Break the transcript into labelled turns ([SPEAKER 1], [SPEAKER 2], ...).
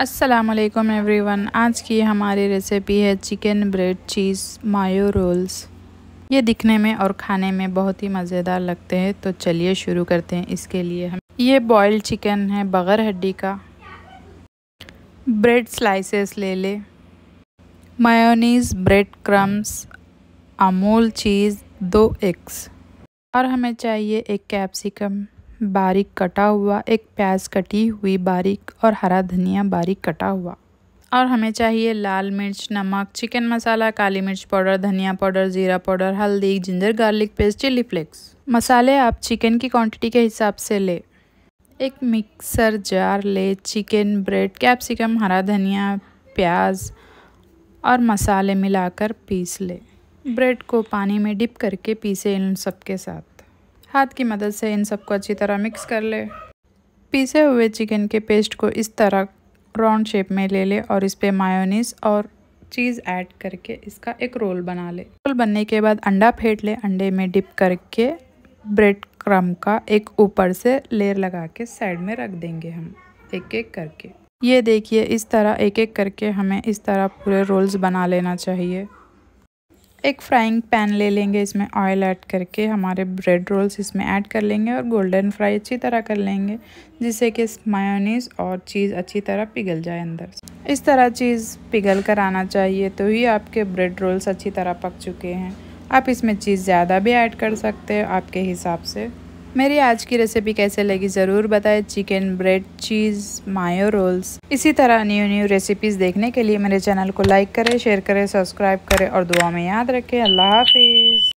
[SPEAKER 1] अस्सलाम एवरीवन आज की हमारी रेसिपी है chicken bread cheese mayo rolls ये दिखने में और खाने में बहुत ही मज़ेदार लगते हैं तो चलिए शुरू करते हैं इसके लिए हम ये बॉयल चिकन है बग़ैर हड्डी का ब्रेड स्लाइसेस ले ले mayonnaise bread crumbs Amul cheese दो एग्स और हमें चाहिए एक कैप्सिकम बारीक कटा हुआ एक प्याज कटी हुई बारीक और हरा धनिया बारीक कटा हुआ और हमें चाहिए लाल मिर्च नमक चिकन मसाला काली मिर्च पाउडर धनिया पाउडर ज़ीरा पाउडर हल्दी ginger garlic paste chili flakes मसाले आप चिकन की क्वांटिटी के हिसाब से ले एक मिक्सर जार ले चिकन ब्रेड कैप्सिकम हरा धनिया प्याज और मसाले मिलाकर पीस ले ब्रेड को पानी में डिप करके पीसे इन सब के साथ हाथ की मदद से इन सबको अच्छी तरह मिक्स कर ले पीसे हुए चिकन के पेस्ट को इस तरह राउंड शेप में ले ले और इस पर मायोनीस और चीज़ ऐड करके इसका एक रोल बना ले रोल बनने के बाद अंडा फेंट ले अंडे में डिप करके ब्रेड क्रम का एक ऊपर से लेयर लगा के साइड में रख देंगे हम एक एक करके ये देखिए इस तरह एक एक करके हमें इस तरह पूरे रोल्स बना लेना चाहिए एक फ्राइंग पैन ले लेंगे इसमें ऑयल ऐड करके हमारे ब्रेड रोल्स इसमें ऐड कर लेंगे और गोल्डन फ्राई अच्छी तरह कर लेंगे जिससे कि मायोनीस और चीज़ अच्छी तरह पिघल जाए अंदर इस तरह चीज़ पिघल कर आना चाहिए तो ही आपके ब्रेड रोल्स अच्छी तरह पक चुके हैं आप इसमें चीज़ ज़्यादा भी ऐड कर सकते हो आपके हिसाब से मेरी आज की रेसिपी कैसे लगी ज़रूर बताएं chicken bread cheese mayo rolls इसी तरह न्यू न्यू रेसिपीज़ देखने के लिए मेरे चैनल को लाइक करें शेयर करें सब्सक्राइब करें और दुआ में याद रखें अल्लाह हाफिज़